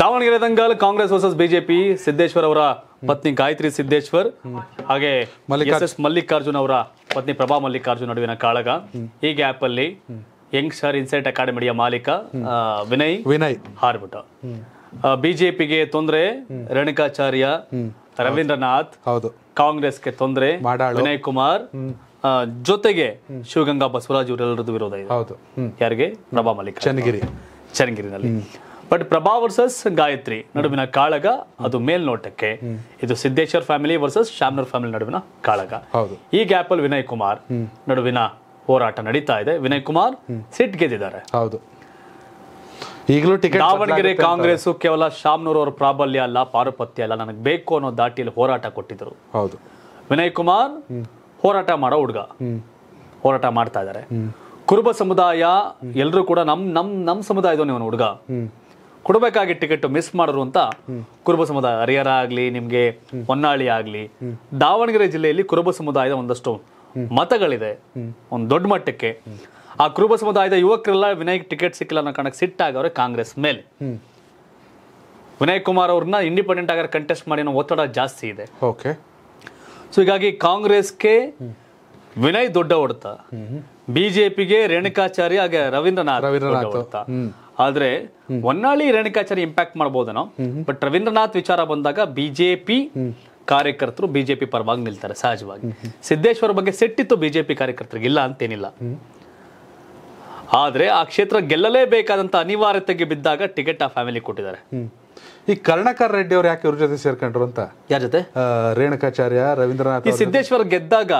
ದಾವಣಗೆರೆ ದಂಗಲ್ Congress versus BJP Siddeshwar ಅವರ ಪತ್ನಿ ಗಾಯತ್ರಿ ಸಿದ್ದೇಶ್ವರ್ ಹಾಗೆ ಮಲ್ಲಿಕಾರ್ಜುನ್ ಅವರ ಪತ್ನಿ ಪ್ರಭಾ ಮಲ್ಲಿಕಾರ್ಜುನ್ ನಡುವಿನ ಕಾಳಗ ಈ ಗ್ಯಾಪ್ ಅಲ್ಲಿ ಯಂಗ್ ಸ್ಟಾರ್ ಇನ್ಸೈಟ್ ಅಕಾಡೆಮಿಯ ಮಾಲೀಕ ವಿನಯ್ ವಿನಯ್ ಹಾರ್ಬಿಟ್ಟ ಬಿಜೆಪಿಗೆ ತೊಂದರೆ ರೇಣುಕಾಚಾರ್ಯ ರವೀಂದ್ರನಾಥ್ ಹೌದು ಕಾಂಗ್ರೆಸ್ಗೆ ತೊಂದರೆ ವಿನಯ್ ಕುಮಾರ್ ಜೊತೆಗೆ ಶಿವಗಂಗಾ ಬಸವರಾಜ್ ಇವರೆಲ್ಲರದ್ದು ವಿರೋಧ ಇದೆ ಯಾರಿಗೆ ಪ್ರಭಾ ಮಲ್ಲಿಕ್ ಚನ್ನಗಿರಿ ಚನ್ನಗಿರಿನಲ್ಲಿ ಬಟ್ ಪ್ರಭಾ ವರ್ಸಸ್ ಗಾಯತ್ರಿ ನಡುವಿನ ಕಾಳಗ hmm. ಅದು ಮೇಲ್ನೋಟಕ್ಕೆ hmm. ಇದು Siddeshwar family versus Shamanur family ನಡುವಿನ ಕಾಳಗ ಈ ಗ್ಯಾಪ್ ಅಲ್ಲಿ ವಿನಯ್ ಕುಮಾರ್ ನಡುವಿನ ಹೋರಾಟ ನಡೀತಾ ಇದೆ ವಿನಯ್ ಕುಮಾರ್ ಸಿಟ್ ಗೆದ್ದಿದ್ದಾರೆ ಹೌದು ಈಗಲೂ ಟಿಕೆಟ್ ದಾವಣಗೆರೆ ಕಾಂಗ್ರೆಸ್ ಕೇವಲ ಶಾಮ್ನೂರ್ ಅವರ ಪ್ರಾಬಲ್ಯ ಅಲ್ಲ ಪಾರುಪತ್ಯ ಅಲ್ಲ ನನಗೆ ಬೇಕು ಅನ್ನೋ ದಾಟಿಯಲ್ಲಿ ಹೋರಾಟ ಕೊಟ್ಟಿದ್ರು ಹೌದು ವಿನಯ್ ಕುಮಾರ್ ಹೋರಾಟ ಮಾಡೋ ಹುಡುಗ ಹೋರಾಟ ಮಾಡ್ತಾ ಇದ್ದಾರೆ ಕುರುಬ ಸಮುದಾಯ ಎಲ್ಲರೂ ಕೂಡ ನಮ್ ನಮ್ ನಮ್ ಸಮುದಾಯದವನು ಹುಡುಗ ಕೊಡಬೇಕಾಗಿ ಟಿಕೆಟ್ ಮಿಸ್ ಮಾಡರು ಅಂತ ಕುರುಬ ಸಮುದಾಯ ಹರಿಹರ ಆಗ್ಲಿ ನಿಮ್ಗೆ ಹೊನ್ನಾಳಿ ಆಗ್ಲಿ ದಾವಣಗೆರೆ ಜಿಲ್ಲೆಯಲ್ಲಿ ಕುರುಬ ಸಮುದಾಯದ ಒಂದಷ್ಟು ಮತಗಳಿದೆ ಒಂದು ದೊಡ್ಡ ಮಟ್ಟಕ್ಕೆ ಆ ಕುರುಬ ಸಮುದಾಯದ ಯುವಕರೆಲ್ಲ ವಿನಯ್ ಟಿಕೆಟ್ ಸಿಕ್ಕಿಲ್ಲ ಅನ್ನೋ ಕಾರಣಕ್ಕೆ ಆಗವ್ರೆ ಕಾಂಗ್ರೆಸ್ ಮೇಲೆ ವಿನಯ್ ಕುಮಾರ್ ಅವ್ರನ್ನ ಇಂಡಿಪೆಂಡೆಂಟ್ ಆಗಿ ಕಂಟೆಸ್ಟ್ ಮಾಡಿ ಒತ್ತಡ ಜಾಸ್ತಿ ಇದೆ ಓಕೆ ಸೊ ಹೀಗಾಗಿ ಕಾಂಗ್ರೆಸ್ಗೆ ವಿನಯ್ ದೊಡ್ಡ ಹೊಡೆತ ಬಿಜೆಪಿಗೆ ರೇಣುಕಾಚಾರ್ಯ ಹಾಗೆ ರವೀಂದ್ರನಾಥ್ ರವೀಂದ್ರನಾಥ್ ಆದ್ರೆ ಹೊನ್ನಾಳಿ ರೇಣುಕಾಚಾರ್ಯ ಇಂಪ್ಯಾಕ್ಟ್ ಮಾಡಬಹುದೇನೋ ಬಟ್ ರವೀಂದ್ರನಾಥ್ ವಿಚಾರ ಬಂದಾಗ ಬಿಜೆಪಿ ಕಾರ್ಯಕರ್ತರು ಬಿಜೆಪಿ ಪರವಾಗಿ ನಿಲ್ತಾರೆ ಸಹಜವಾಗಿ ಸಿದ್ದೇಶ್ವರ ಬಗ್ಗೆ ಸೆಟ್ಟಿತ್ತು ಬಿಜೆಪಿ ಕಾರ್ಯಕರ್ತರಿಗೆ ಇಲ್ಲ ಅಂತೇನಿಲ್ಲ ಆದ್ರೆ ಆ ಕ್ಷೇತ್ರ ಗೆಲ್ಲಲೇಬೇಕಾದಂತ ಅನಿವಾರ್ಯತೆಗೆ ಬಿದ್ದಾಗ ಟಿಕೆಟ್ ಆ ಫ್ಯಾಮಿಲಿ ಕೊಟ್ಟಿದ್ದಾರೆ ಈ ಕರ್ಣಕರ್ ರೆಡ್ಡಿ ಅವರು ಯಾಕೆ ಇವ್ರ ಜೊತೆ ಸೇರ್ಕೊಂಡ್ರು ಅಂತ ಯಾರ ಜೊತೆ ರೇಣುಕಾಚಾರ್ಯ ರವೀಂದ್ರನಾಥ್ ಈ ಸಿದ್ದೇಶ್ವರ್ ಗೆದ್ದಾಗ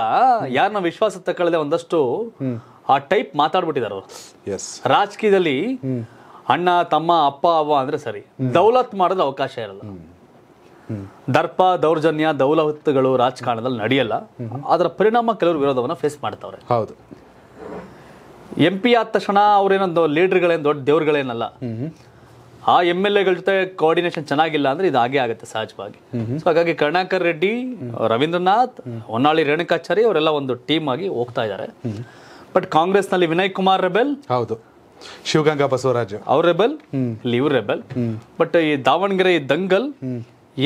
ಯಾರನ್ನ ವಿಶ್ವಾಸ ತಗೊಳ್ಳದೆ ಒಂದಷ್ಟು ಆ ಟೈಪ್ ಮಾತಾಡ್ಬಿಟ್ಟಿದ್ದಾರೆ ರಾಜಕೀಯದಲ್ಲಿ ಅಣ್ಣ ತಮ್ಮ ಅಪ್ಪ ಅವ್ವ ಅಂದ್ರೆ ಸರಿ ದೌಲತ್ ಮಾಡಲು ಅವಕಾಶ ಇರಲ್ಲ ದರ್ಪ ದೌರ್ಜನ್ಯ ದೌಲತ್ಗಳು ರಾಜಕಾರಣದಲ್ಲಿ ನಡೆಯಲ್ಲ ಅದರ ಪರಿಣಾಮ ಕೆಲವರು ವಿರೋಧವನ್ನು ಫೇಸ್ ಮಾಡ್ತಾವ್ರೆ ಹೌದು ಎಂ ಪಿ ಆದ ತಕ್ಷಣ ಅವ್ರೇನೊಂದು ಲೀಡರ್ಗಳೇನು ದೊಡ್ಡ ದೇವ್ರುಗಳೇನಲ್ಲ ಆ ಎಮ್ ಎಲ್ ಎಗಳ ಜೊತೆ ಕೋಆರ್ಡಿನೇಷನ್ ಚೆನ್ನಾಗಿಲ್ಲ ಅಂದ್ರೆ ಇದು ಹಾಗೆ ಆಗುತ್ತೆ ಸಹಜವಾಗಿ ಸೊ ಹಾಗಾಗಿ ಕರುಣಾಕರ್ ರೆಡ್ಡಿ ರವೀಂದ್ರನಾಥ್ ಹೊನ್ನಾಳಿ ರೇಣುಕಾಚಾರಿ ಅವರೆಲ್ಲ ಒಂದು ಟೀಮ್ ಆಗಿ ಹೋಗ್ತಾ ಇದ್ದಾರೆ ಬಟ್ ಕಾಂಗ್ರೆಸ್ನಲ್ಲಿ ವಿನಯ್ ಕುಮಾರ್ ರೆಬೆಲ್ ಹೌದು ಶಿವಗಂಗಾ ಬಸವರಾಜ್ ಅವ್ರ ರೆಬಲ್ ಇಲ್ಲಿ ರೆಬಲ್ ಬಟ್ ಈ ದಾವಣಗೆರೆ ದಂಗಲ್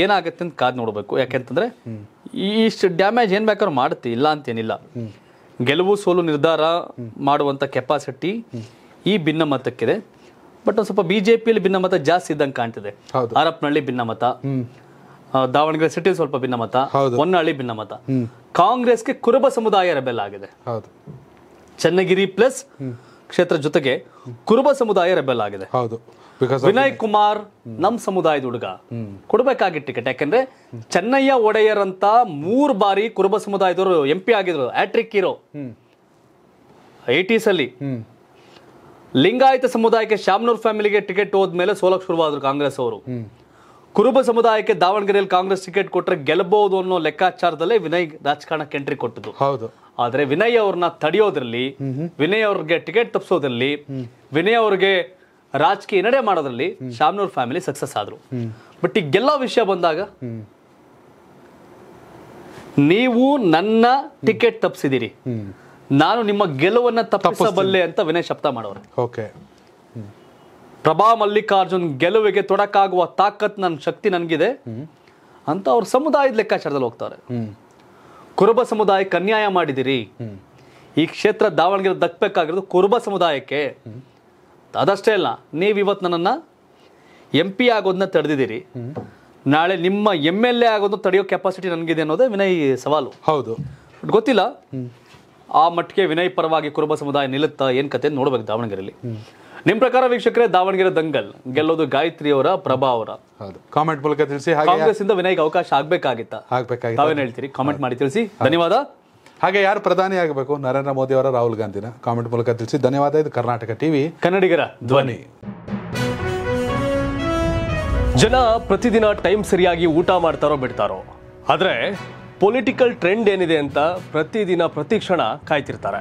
ಏನಾಗತ್ತೆ ಅಂತ ಕಾದ್ ನೋಡಬೇಕು ಯಾಕೆಂತಂದ್ರೆ ಇಷ್ಟು ಡ್ಯಾಮೇಜ್ ಏನ್ ಬೇಕಾದ್ರೂ ಮಾಡುತ್ತೆ ಇಲ್ಲ ಅಂತೇನಿಲ್ಲ ಗೆಲುವು ಸೋಲು ನಿರ್ಧಾರ ಮಾಡುವಂತ ಕೆಪಾಸಿಟಿ ಈ ಮತಕ್ಕಿದೆ ಬಟ್ ಒಂದ್ ಸ್ವಲ್ಪ ಬಿಜೆಪಿಯಲ್ಲಿ ಭಿನ್ನಮತ ಜಾಸ್ತಿ ಇದ್ದಂಗೆ ಕಾಣ್ತಿದೆ ಭಿನ್ನ ಭಿನ್ನಮತ ದಾವಣಗೆರೆ ಸಿಟಿ ಸ್ವಲ್ಪ ಭಿನ್ನಮತ ಹೊನ್ನಹಳ್ಳಿ ಭಿನ್ನಮತ ಕಾಂಗ್ರೆಸ್ಗೆ ಕುರುಬ ಸಮುದಾಯ ರೆಬೆಲ್ ಆಗಿದೆ ಚನ್ನಗಿರಿ ಪ್ಲಸ್ ಕ್ಷೇತ್ರ ಜೊತೆಗೆ ಕುರುಬ ಸಮುದಾಯ ರೆಬೆಲ್ ಆಗಿದೆ ಹೌದು ವಿನಯ್ ಕುಮಾರ್ ನಮ್ಮ ಸಮುದಾಯದ ಹುಡುಗ ಕೊಡಬೇಕಾಗಿ ಟಿಕೆಟ್ ಯಾಕೆಂದ್ರೆ ಚೆನ್ನಯ್ಯ ಒಡೆಯರ್ ಅಂತ ಮೂರು ಬಾರಿ ಕುರುಬ ಸಮುದಾಯದವರು ಎಂ ಪಿ ಆಗಿದ್ರು ಆಟ್ರಿಕ್ ಇರೋ ಏಟೀಸ್ ಅಲ್ಲಿ ಲಿಂಗಾಯತ ಸಮುದಾಯಕ್ಕೆ ಶಾಮ್ನೂರ್ ಫ್ಯಾಮಿಲಿಗೆ ಟಿಕೆಟ್ ಹೋದ್ಮೇಲೆ ಸೋಲಕ್ ಶುರುವಾದ್ರು ಕಾಂಗ್ರೆಸ್ ಅವರು ಕುರುಬ ಸಮುದಾಯಕ್ಕೆ ದಾವಣಗೆರೆಯಲ್ಲಿ ಕಾಂಗ್ರೆಸ್ ಟಿಕೆಟ್ ಕೊಟ್ಟರೆ ಗೆಲ್ಲಬಹುದು ಅನ್ನೋ ಲೆಕ್ಕಾಚಾರದಲ್ಲೇ ವಿನಯ್ ರಾಜಕಾರಣಕ್ಕೆ ಎಂಟ್ರಿ ಕೊಟ್ಟದ್ದು ಹೌದು ಆದರೆ ವಿನಯ್ ಅವ್ರನ್ನ ತಡೆಯೋದ್ರಲ್ಲಿ ವಿನಯ್ ಅವ್ರಿಗೆ ಟಿಕೆಟ್ ತಪ್ಪಿಸೋದ್ರಲ್ಲಿ ವಿನಯ್ ಅವ್ರಿಗೆ ರಾಜಕೀಯ ನಡೆ ಮಾಡೋದ್ರಲ್ಲಿ ಶಾಮ್ನೂರ್ ಫ್ಯಾಮಿಲಿ ಸಕ್ಸಸ್ ಆದ್ರು ಬಟ್ ಈ ಗೆಲ್ಲೋ ವಿಷಯ ಬಂದಾಗ ನೀವು ನನ್ನ ಟಿಕೆಟ್ ತಪ್ಪಿಸಿದಿರಿ ನಾನು ನಿಮ್ಮ ಗೆಲುವನ್ನ ತಪ್ಪಿಸಬಲ್ಲೆ ಅಂತ ವಿನಯ್ ಶಬ್ದ ಮಾಡೋರು ಓಕೆ ಪ್ರಭಾ ಮಲ್ಲಿಕಾರ್ಜುನ್ ಗೆಲುವಿಗೆ ತೊಡಕಾಗುವ ತಾಕತ್ ನನ್ನ ಶಕ್ತಿ ನನ್ಗಿದೆ ಅಂತ ಅವ್ರ ಸಮುದಾಯದ ಲೆಕ್ಕಾಚಾರದಲ್ಲಿ ಹೋಗ್ತಾರೆ ಕುರುಬ ಸಮುದಾಯಕ್ಕೆ ಅನ್ಯಾಯ ಮಾಡಿದಿರಿ ಈ ಕ್ಷೇತ್ರ ದಾವಣಗೆರೆ ದಕ್ಕಬೇಕಾಗಿರೋದು ಕುರುಬ ಸಮುದಾಯಕ್ಕೆ ಅದಷ್ಟೇ ಅಲ್ಲ ನೀವು ಇವತ್ತು ನನ್ನನ್ನು ಎಂ ಪಿ ಆಗೋದನ್ನ ತಡೆದಿದ್ದೀರಿ ನಾಳೆ ನಿಮ್ಮ ಎಮ್ ಎಲ್ ಎ ಆಗೋದು ತಡೆಯೋ ಕೆಪಾಸಿಟಿ ನನಗಿದೆ ಅನ್ನೋದೇ ವಿನಯ್ ಸವಾಲು ಹೌದು ಗೊತ್ತಿಲ್ಲ ಆ ಮಟ್ಟಿಗೆ ವಿನಯ್ ಪರವಾಗಿ ಕುರುಬ ಸಮುದಾಯ ನಿಲ್ಲುತ್ತಾ ಏನು ಕತೆ ನೋಡ್ಬೇಕು ದಾವಣಗೆರೆಯಲ್ಲಿ ನಿಮ್ ಪ್ರಕಾರ ವೀಕ್ಷಕರೇ ದಾವಣಗೆರೆ ದಂಗಲ್ ಗೆಲ್ಲೋದು ಗಾಯತ್ರಿ ಅವರ ಪ್ರಭಾ ಅವರ ಹೌದು ಕಾಮೆಂಟ್ ಮೂಲಕ ತಿಳಿಸಿ ಹಾಗೆ ಕಾಂಗ್ರೆಸ್ ಇಂದ ವಿನಯ್ಗೆ ಅವಕಾಶ ಆಗ್ಬೇಕಾಗಿತ್ತ ಆಗ್ಬೇಕಾಗಿತ್ತು ತಾವೇನ್ ಹೇಳ್ತೀರಿ ಕಾಮೆಂಟ್ ಮಾಡಿ ತಿಳಿಸಿ ಧನ್ಯವಾದ ಹಾಗೆ ಯಾರು ಪ್ರಧಾನಿ ಆಗಬೇಕು ನರೇಂದ್ರ ಮೋದಿ ಅವರ ರಾಹುಲ್ ಗಾಂಧಿನ ಕಾಮೆಂಟ್ ಮೂಲಕ ತಿಳಿಸಿ ಧನ್ಯವಾದ ಇದು ಕರ್ನಾಟಕ ಟಿವಿ ಕನ್ನಡಿಗರ ಧ್ವನಿ ಜನ ಪ್ರತಿದಿನ ಟೈಮ್ ಸರಿಯಾಗಿ ಊಟ ಮಾಡ್ತಾರೋ ಬಿಡ್ತಾರೋ ಆದ್ರೆ ಪೊಲಿಟಿಕಲ್ ಟ್ರೆಂಡ್ ಏನಿದೆ ಅಂತ ಪ್ರತಿದಿನ ಪ್ರತಿ ಕ್ಷಣ ಕಾಯ್ತಿರ್ತಾರೆ